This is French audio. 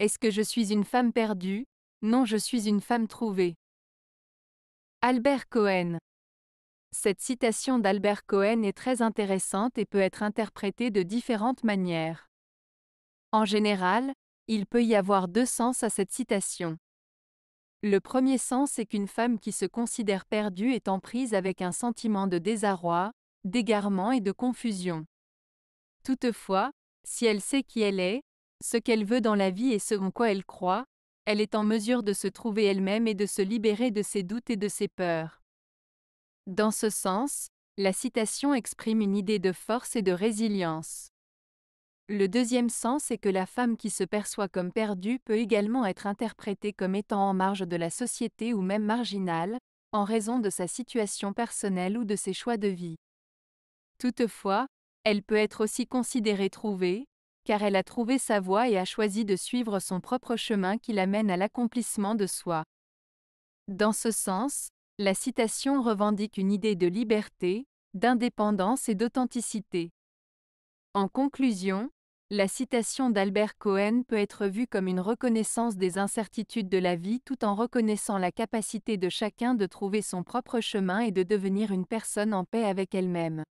Est-ce que je suis une femme perdue Non, je suis une femme trouvée. Albert Cohen. Cette citation d'Albert Cohen est très intéressante et peut être interprétée de différentes manières. En général, il peut y avoir deux sens à cette citation. Le premier sens est qu'une femme qui se considère perdue est emprise prise avec un sentiment de désarroi, d'égarement et de confusion. Toutefois, si elle sait qui elle est, ce qu'elle veut dans la vie et ce en quoi elle croit, elle est en mesure de se trouver elle-même et de se libérer de ses doutes et de ses peurs. Dans ce sens, la citation exprime une idée de force et de résilience. Le deuxième sens est que la femme qui se perçoit comme perdue peut également être interprétée comme étant en marge de la société ou même marginale, en raison de sa situation personnelle ou de ses choix de vie. Toutefois, elle peut être aussi considérée trouvée, car elle a trouvé sa voie et a choisi de suivre son propre chemin qui l'amène à l'accomplissement de soi. Dans ce sens, la citation revendique une idée de liberté, d'indépendance et d'authenticité. En conclusion, la citation d'Albert Cohen peut être vue comme une reconnaissance des incertitudes de la vie tout en reconnaissant la capacité de chacun de trouver son propre chemin et de devenir une personne en paix avec elle-même.